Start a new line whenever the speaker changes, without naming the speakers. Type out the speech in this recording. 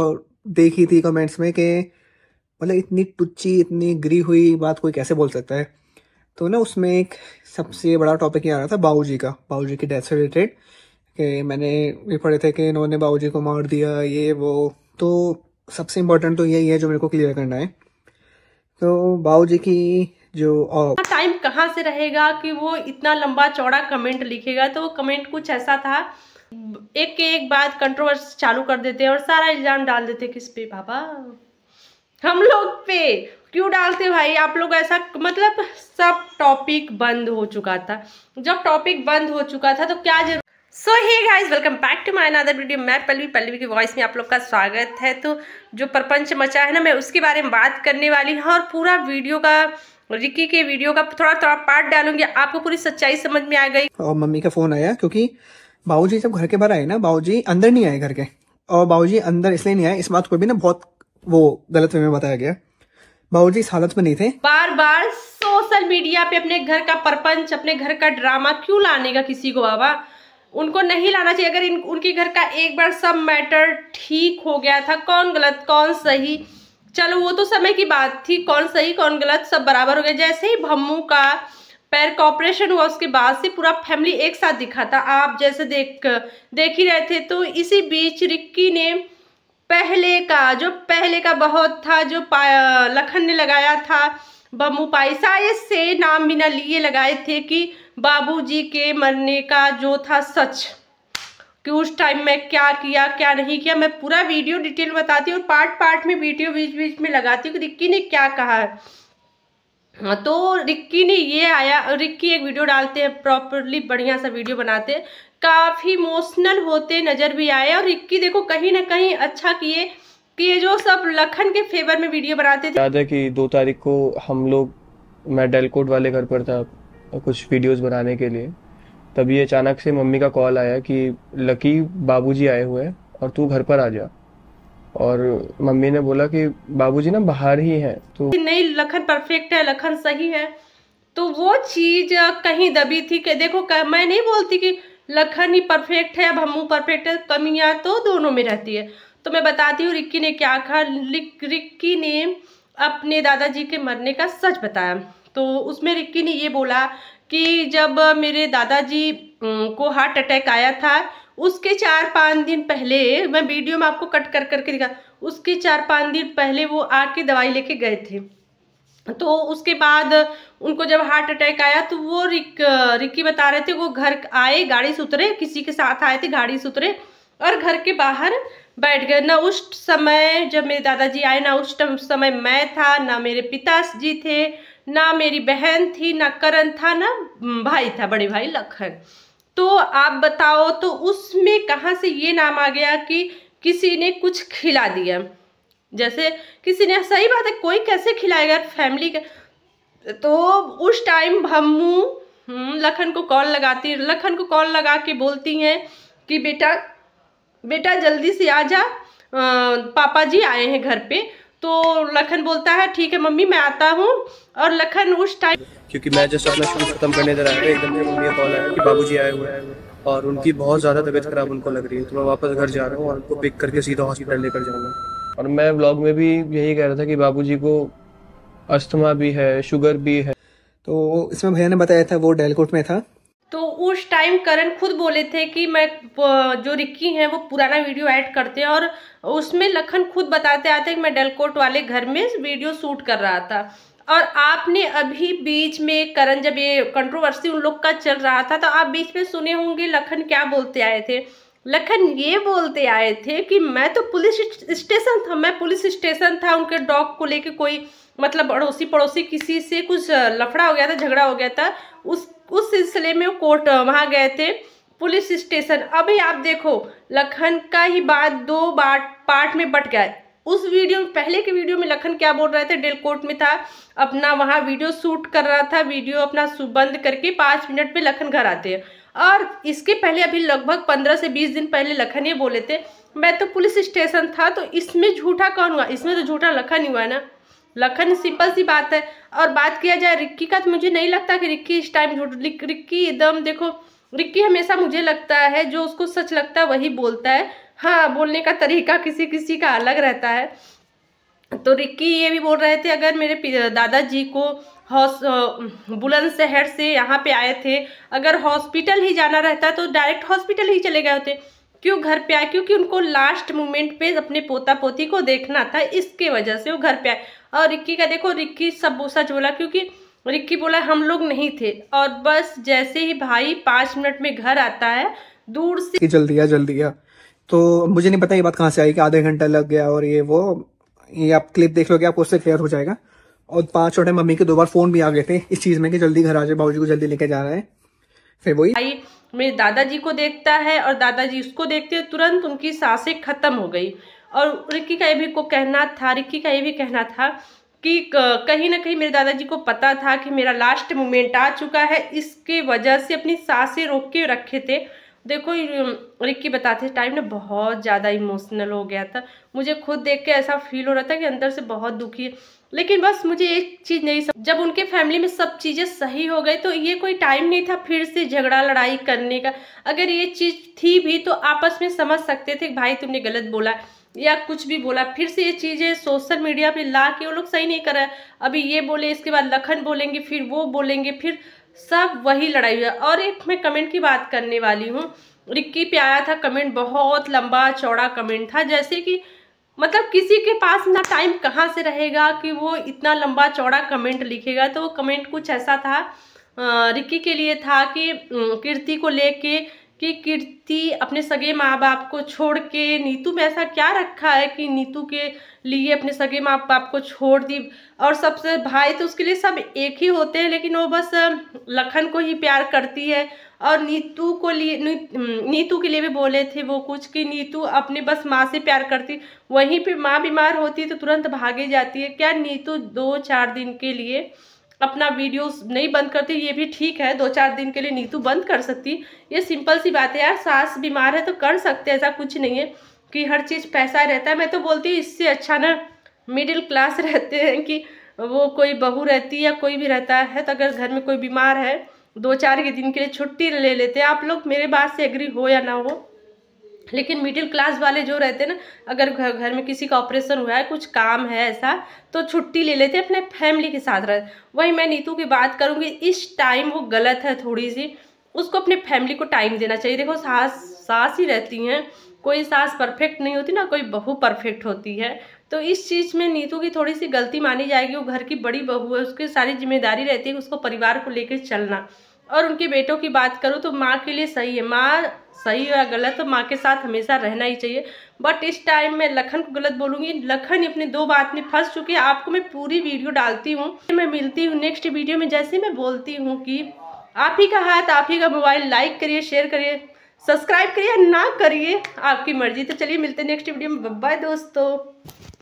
और देखी थी कमेंट्स में कि मतलब इतनी टुच्ची इतनी गिरी हुई बात कोई कैसे बोल सकता है तो ना उसमें एक सबसे बड़ा टॉपिक ये आ रहा था बाबू जी का बाबू जी की डेथ से रिलेटेड कि मैंने भी पढ़े थे कि इन्होंने बाबू को मार दिया ये वो तो सबसे इम्पोर्टेंट तो यही है जो मेरे को क्लियर करना है तो बाबू जी की जो
टाइम कहाँ से रहेगा कि वो इतना लंबा चौड़ा कमेंट लिखेगा तो कमेंट कुछ ऐसा था एक के एक बात कंट्रोवर्स चालू कर देते हैं और सारा इल्ज़ाम डाल देते किस पे पापा हम लोग पे क्यों डालते भाई आप लोग ऐसा मतलब सब टॉपिक बंद हो चुका था जब टॉपिक बंद हो चुका था तो क्या जरूर so hi guys welcome back to my another video मैं पल्लवी पल्लवी की वॉइस में आप लोग का स्वागत है तो जो प्रपंच मचा है ना मैं उसके बारे में बात करने वाली हूँ और पूरा वीडियो का रिकी के वीडियो का थोड़ा थोड़ा पार्ट डालूंगी आपको पूरी सच्चाई समझ में आ गई
और मम्मी का फोन आया क्योंकि बाबूजी जब घर के बाहर आए ना बाबूजी अंदर नहीं आए घर के और बाबूजी अंदर इसलिए नहीं आए इस बात को भी ना बहुत वो गलत वे में बताया गया बाबूजी इस हालत में नहीं थे
बार बार सोशल मीडिया पे अपने घर का परपंच अपने घर का ड्रामा क्यों लाने का किसी को बाबा उनको नहीं लाना चाहिए अगर इन उनके घर का एक बार सब मैटर ठीक हो गया था कौन गलत कौन सही चलो वो तो समय की बात थी कौन सही कौन गलत सब बराबर हो गया जैसे ही भम्मू का पैर का ऑपरेशन हुआ उसके बाद से पूरा फैमिली एक साथ दिखा था आप जैसे देख देख ही रहे थे तो इसी बीच रिक्की ने पहले का जो पहले का बहुत था जो लखन ने लगाया था बमू पाई शायद से नाम बिना लिए लगाए थे कि बाबूजी के मरने का जो था सच कि उस टाइम मैं क्या किया क्या नहीं किया मैं पूरा वीडियो डिटेल बताती हूँ और पार्ट पार्ट में वीडियो बीच बीच में लगाती हूँ कि रिक्की ने क्या कहा है हाँ, तो रिक्की ने ये आया रिक्की एक वीडियो डालते हैं प्रॉपरली बढ़िया सा वीडियो बनाते काफ़ी इमोशनल होते नज़र भी आए और रिक्की देखो कहीं ना कहीं अच्छा किए कि ये जो सब लखन के फेवर में वीडियो बनाते थे
याद है कि दो तारीख को हम लोग मैं डेलकोट वाले घर पर था कुछ वीडियोस बनाने के लिए तभी अचानक से मम्मी का कॉल आया कि लकी बाबू आए हुए हैं और तू घर पर आ जा और मम्मी ने बोला कि बाबूजी ना बाहर ही हैं तो
नहीं लखन परफेक्ट है लखन सही है तो वो चीज़ कहीं दबी थी कि देखो कर, मैं नहीं बोलती कि लखन ही परफेक्ट है अब हमू परफेक्ट है कमियां तो दोनों में रहती है तो मैं बताती हूँ रिक्की ने क्या कहा रिक्की ने अपने दादाजी के मरने का सच बताया तो उसमें रिक्की ने ये बोला कि जब मेरे दादाजी को हार्ट अटैक आया था उसके चार पाँच दिन पहले मैं वीडियो में आपको कट कर करके दिखा उसके चार पाँच दिन पहले वो आके दवाई लेके गए थे तो उसके बाद उनको जब हार्ट अटैक आया तो वो रिक रिक्की बता रहे थे वो घर आए गाड़ी से उतरे किसी के साथ आए थे गाड़ी से उतरे और घर के बाहर बैठ गए ना उस समय जब मेरे दादाजी आए ना उस समय मैं था ना मेरे पिता जी थे ना मेरी बहन थी ना करण था ना भाई था बड़े भाई लखन तो आप बताओ तो उसमें कहाँ से ये नाम आ गया कि किसी ने कुछ खिला दिया जैसे किसी ने सही बात है कोई कैसे खिलाएगा फैमिली का तो उस टाइम भम्मू हम्म, लखन को कॉल लगाती लखन को कॉल लगा के बोलती हैं कि बेटा बेटा जल्दी से आ जा पापा जी आए हैं घर पे तो लखन बोलता है ठीक है मम्मी मैं आता हूँ और लखन उस टाइम
क्योंकि मैं जैसे अपना शुरू खत्म करने जा रहा था एकदम से मम्मी कॉल आया कि बाबूजी आए हुए हैं और उनकी बहुत ज़्यादा तबीयत खराब उनको लग रही है तो मैं वापस घर जा रहा हूँ और उनको पिक करके सीधा हॉस्पिटल लेकर जाऊँगा और मैं ब्लॉग में भी यही कह रहा था कि बाबू को अस्थमा भी है शुगर भी है तो इसमें भैया ने बताया था वो डेलकोट में था
तो उस टाइम करण खुद बोले थे कि मैं जो रिक्की हैं वो पुराना वीडियो ऐड करते हैं और उसमें लखन खुद बताते आते हैं कि मैं डेलकोट वाले घर में वीडियो शूट कर रहा था और आपने अभी बीच में करण जब ये कंट्रोवर्सी उन लोग का चल रहा था तो आप बीच में सुने होंगे लखन क्या बोलते आए थे लखन ये बोलते आए थे कि मैं तो पुलिस स्टेशन था मैं पुलिस स्टेशन था उनके डॉग को लेके कोई मतलब अड़ोसी पड़ोसी किसी से कुछ लफड़ा हो गया था झगड़ा हो गया था उस उस सिलसिले में कोर्ट वहाँ गए थे पुलिस स्टेशन अभी आप देखो लखन का ही बात दो बार पार्ट में बट गया उस वीडियो में पहले के वीडियो में लखन क्या बोल रहे थे डेल कोर्ट में था अपना वहाँ वीडियो शूट कर रहा था वीडियो अपना बंद करके पाँच मिनट में लखन घर आते हैं और इसके पहले अभी लगभग पंद्रह से बीस दिन पहले लखन ये बोले थे मैं तो पुलिस स्टेशन था तो इसमें झूठा कौन हुआ इसमें तो झूठा लखन ही हुआ ना लखन सिंपल सी बात है और बात किया जाए रिक्की का तो मुझे नहीं लगता कि रिक्की इस टाइम झूठ रिक्की एकदम देखो रिक्की हमेशा मुझे लगता है जो उसको सच लगता है वही बोलता है हाँ बोलने का तरीका किसी किसी का अलग रहता है तो रिक्की ये भी बोल रहे थे अगर मेरे दादाजी को हॉस बुलंद शहर से यहाँ पे आए थे अगर हॉस्पिटल ही जाना रहता तो डायरेक्ट हॉस्पिटल ही चले गए होते क्यों घर पे आए क्योंकि उनको लास्ट मोमेंट पे अपने पोता पोती को देखना था इसके वजह से वो घर पे आए और रिक्की का देखो रिक्की सब सच बोला क्योंकि रिक्की बोला हम लोग नहीं थे और बस जैसे ही भाई पांच मिनट में घर आता है दूर से
जल्दी आ जल्दी आ तो मुझे नहीं पता ये बात कहाँ से आई कि आधे घंटा लग गया और ये वो ये आप क्लिप देख कि आपको उससे क्लियर हो जाएगा और पांच छोटे मम्मी के दो बार फोन भी आ गए थे इस चीज़ में कि जल्दी घर आ जाए बाबूजी को जल्दी लेके जा रहे हैं फिर वही
भाई मेरे दादाजी को देखता है और दादाजी उसको देखते तुरंत उनकी सांसें खत्म हो गई और रिक्की का ये भी को कहना था रिक्की का ये भी कहना था कि कहीं ना कहीं मेरे दादाजी को पता था कि मेरा लास्ट मोमेंट आ चुका है इसके वजह से अपनी सांसें रोक के रखे थे देखो रिक्की बताते टाइम ना बहुत ज़्यादा इमोशनल हो गया था मुझे खुद देख के ऐसा फील हो रहा था कि अंदर से बहुत दुखी है लेकिन बस मुझे एक चीज़ नहीं सब जब उनके फैमिली में सब चीज़ें सही हो गई तो ये कोई टाइम नहीं था फिर से झगड़ा लड़ाई करने का अगर ये चीज़ थी भी तो आपस में समझ सकते थे भाई तुमने गलत बोला या कुछ भी बोला फिर से ये चीज़ें सोशल मीडिया पे ला के वो लोग सही नहीं कर रहे अभी ये बोले इसके बाद लखन बोलेंगे फिर वो बोलेंगे फिर सब वही लड़ाई हुई और एक मैं कमेंट की बात करने वाली हूँ रिक्की पे आया था कमेंट बहुत लंबा चौड़ा कमेंट था जैसे कि मतलब किसी के पास ना टाइम कहाँ से रहेगा कि वो इतना लंबा चौड़ा कमेंट लिखेगा तो वो कमेंट कुछ ऐसा था रिक्की के लिए था कि कीर्ति को लेके कि कीर्ति अपने सगे माँ बाप को छोड़ के नीतू में ऐसा क्या रखा है कि नीतू के लिए अपने सगे माँ बाप को छोड़ दी और सबसे भाई तो उसके लिए सब एक ही होते हैं लेकिन वो बस लखन को ही प्यार करती है और नीतू को लिए नी, नीतू के लिए भी बोले थे वो कुछ कि नीतू अपने बस माँ से प्यार करती वहीं पे माँ बीमार होती है तो तुरंत भागे जाती है क्या नीतू दो चार दिन के लिए अपना वीडियोस नहीं बंद करती ये भी ठीक है दो चार दिन के लिए नीतू बंद कर सकती ये सिंपल सी बात है यार सास बीमार है तो कर सकते ऐसा कुछ नहीं है कि हर चीज़ पैसा रहता है मैं तो बोलती हूँ इससे अच्छा ना मिडिल क्लास रहते हैं कि वो कोई बहू रहती है या कोई भी रहता है तो अगर घर में कोई बीमार है दो चार के दिन के लिए छुट्टी ले लेते हैं आप लोग मेरे बात से एग्री हो या ना हो लेकिन मिडिल क्लास वाले जो रहते हैं ना अगर घर घर में किसी का ऑपरेशन हुआ है कुछ काम है ऐसा तो छुट्टी ले लेते हैं अपने फैमिली के साथ रहते वही मैं नीतू की बात करूँगी इस टाइम वो गलत है थोड़ी सी उसको अपने फैमिली को टाइम देना चाहिए देखो सास सास ही रहती हैं कोई सास परफेक्ट नहीं होती ना कोई बहू परफेक्ट होती है तो इस चीज़ में नीतू की थोड़ी सी गलती मानी जाएगी वो घर की बड़ी बहू है उसकी सारी जिम्मेदारी रहती है उसको परिवार को लेकर चलना और उनके बेटों की बात करूँ तो माँ के लिए सही है माँ सही या गलत माँ के साथ हमेशा रहना ही चाहिए बट इस टाइम मैं लखन को गलत बोलूँगी लखन अपनी दो बात में फंस चुके हैं आपको मैं पूरी वीडियो डालती हूँ मैं मिलती हूँ नेक्स्ट वीडियो में जैसे मैं बोलती हूँ कि आप ही का हाथ आप ही का मोबाइल लाइक करिए शेयर करिए सब्सक्राइब करिए ना करिए आपकी मर्जी तो चलिए मिलते हैं नेक्स्ट वीडियो में बाय दोस्तों